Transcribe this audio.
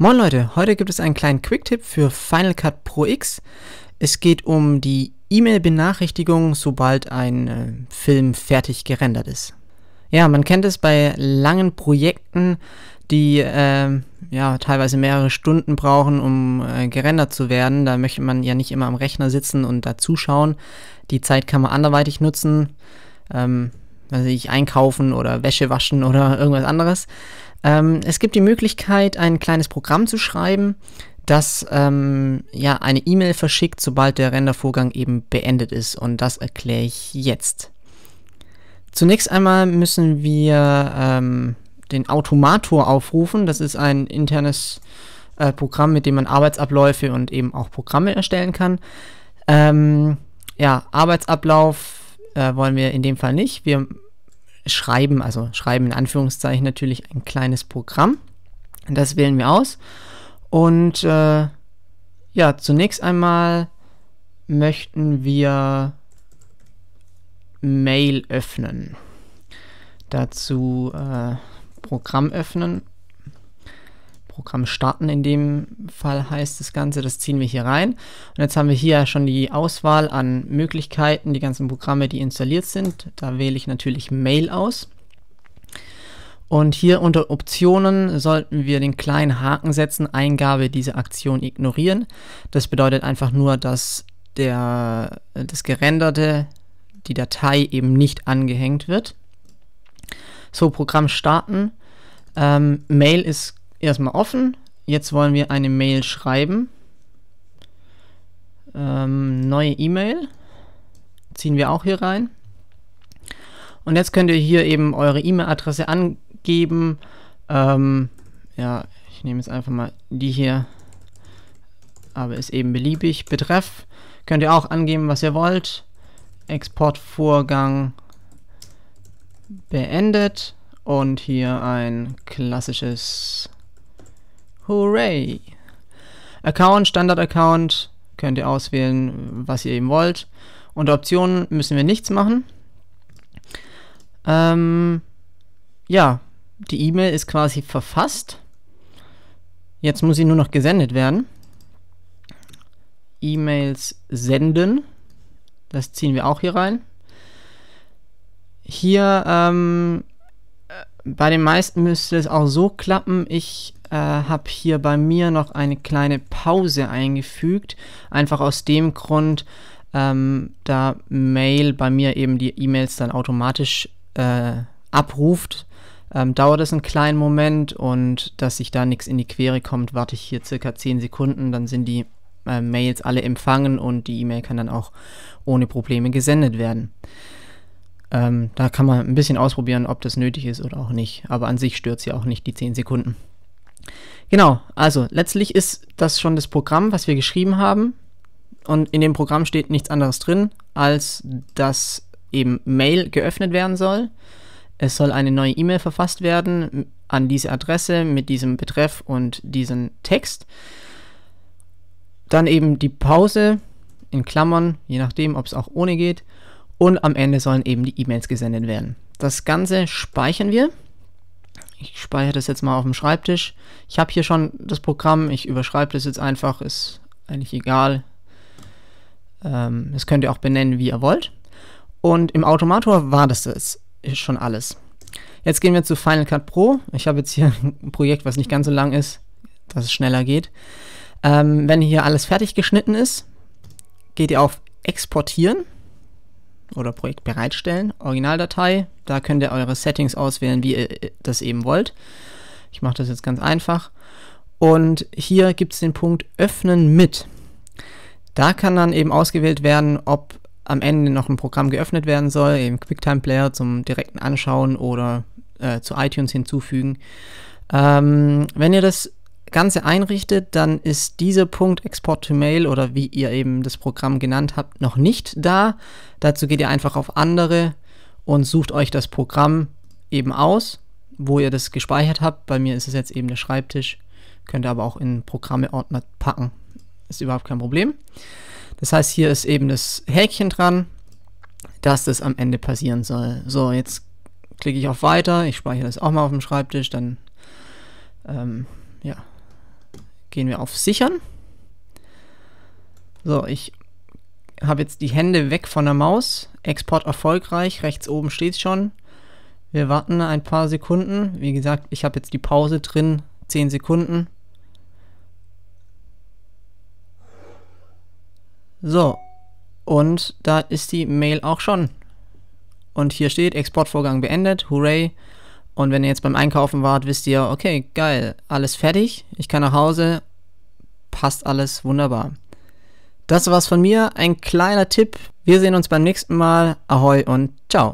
Moin Leute, heute gibt es einen kleinen Quick-Tipp für Final Cut Pro X. Es geht um die E-Mail-Benachrichtigung, sobald ein äh, Film fertig gerendert ist. Ja, man kennt es bei langen Projekten, die äh, ja teilweise mehrere Stunden brauchen, um äh, gerendert zu werden. Da möchte man ja nicht immer am Rechner sitzen und da zuschauen. Die Zeit kann man anderweitig nutzen. Ähm, also ich einkaufen oder Wäsche waschen oder irgendwas anderes. Ähm, es gibt die Möglichkeit, ein kleines Programm zu schreiben, das ähm, ja eine E-Mail verschickt, sobald der Rendervorgang eben beendet ist. Und das erkläre ich jetzt. Zunächst einmal müssen wir ähm, den Automator aufrufen. Das ist ein internes äh, Programm, mit dem man Arbeitsabläufe und eben auch Programme erstellen kann. Ähm, ja, Arbeitsablauf äh, wollen wir in dem Fall nicht. Wir schreiben, also schreiben in Anführungszeichen natürlich ein kleines Programm. Das wählen wir aus. Und äh, ja, zunächst einmal möchten wir Mail öffnen. Dazu äh, Programm öffnen Programm starten. In dem Fall heißt das Ganze, das ziehen wir hier rein. Und jetzt haben wir hier schon die Auswahl an Möglichkeiten, die ganzen Programme, die installiert sind. Da wähle ich natürlich Mail aus. Und hier unter Optionen sollten wir den kleinen Haken setzen, Eingabe dieser Aktion ignorieren. Das bedeutet einfach nur, dass der, das gerenderte, die Datei eben nicht angehängt wird. So, Programm starten. Ähm, Mail ist erstmal offen. Jetzt wollen wir eine Mail schreiben. Ähm, neue E-Mail ziehen wir auch hier rein. Und jetzt könnt ihr hier eben eure E-Mail-Adresse angeben. Ähm, ja, ich nehme jetzt einfach mal die hier, aber ist eben beliebig. Betreff könnt ihr auch angeben, was ihr wollt. Exportvorgang beendet und hier ein klassisches Hooray! Account, Standard-Account, könnt ihr auswählen, was ihr eben wollt. Unter Optionen müssen wir nichts machen. Ähm, ja, die E-Mail ist quasi verfasst. Jetzt muss sie nur noch gesendet werden. E-Mails senden. Das ziehen wir auch hier rein. Hier ähm, äh, bei den meisten müsste es auch so klappen. Ich äh, habe hier bei mir noch eine kleine Pause eingefügt, einfach aus dem Grund, ähm, da Mail bei mir eben die E-Mails dann automatisch äh, abruft, ähm, dauert es einen kleinen Moment und dass sich da nichts in die Quere kommt, warte ich hier circa 10 Sekunden, dann sind die äh, Mails alle empfangen und die E-Mail kann dann auch ohne Probleme gesendet werden. Ähm, da kann man ein bisschen ausprobieren, ob das nötig ist oder auch nicht. Aber an sich stört es ja auch nicht die 10 Sekunden. Genau, also letztlich ist das schon das Programm, was wir geschrieben haben. Und in dem Programm steht nichts anderes drin, als dass eben Mail geöffnet werden soll. Es soll eine neue E-Mail verfasst werden an diese Adresse mit diesem Betreff und diesem Text. Dann eben die Pause in Klammern, je nachdem, ob es auch ohne geht. Und am Ende sollen eben die E-Mails gesendet werden. Das Ganze speichern wir ich speichere das jetzt mal auf dem Schreibtisch. Ich habe hier schon das Programm, ich überschreibe das jetzt einfach, ist eigentlich egal. Ähm, das könnt ihr auch benennen, wie ihr wollt. Und im Automator war das jetzt schon alles. Jetzt gehen wir zu Final Cut Pro. Ich habe jetzt hier ein Projekt, was nicht ganz so lang ist, dass es schneller geht. Ähm, wenn hier alles fertig geschnitten ist, geht ihr auf Exportieren oder Projekt bereitstellen, Originaldatei. Da könnt ihr eure Settings auswählen, wie ihr äh, das eben wollt. Ich mache das jetzt ganz einfach. Und hier gibt es den Punkt Öffnen mit. Da kann dann eben ausgewählt werden, ob am Ende noch ein Programm geöffnet werden soll, eben QuickTime Player zum direkten Anschauen oder äh, zu iTunes hinzufügen. Ähm, wenn ihr das Ganze einrichtet, dann ist dieser Punkt Export to Mail oder wie ihr eben das Programm genannt habt, noch nicht da. Dazu geht ihr einfach auf andere und sucht euch das Programm eben aus, wo ihr das gespeichert habt. Bei mir ist es jetzt eben der Schreibtisch, könnt ihr aber auch in Programme-Ordner packen. Ist überhaupt kein Problem. Das heißt, hier ist eben das Häkchen dran, dass das am Ende passieren soll. So, jetzt klicke ich auf Weiter, ich speichere das auch mal auf dem Schreibtisch, dann ähm, ja, Gehen wir auf Sichern. So, ich habe jetzt die Hände weg von der Maus. Export erfolgreich. Rechts oben steht schon. Wir warten ein paar Sekunden. Wie gesagt, ich habe jetzt die Pause drin. 10 Sekunden. So, und da ist die Mail auch schon. Und hier steht Exportvorgang beendet, hurray. Und wenn ihr jetzt beim Einkaufen wart, wisst ihr, okay, geil, alles fertig. Ich kann nach Hause passt alles wunderbar. Das war's von mir, ein kleiner Tipp. Wir sehen uns beim nächsten Mal. Ahoi und ciao.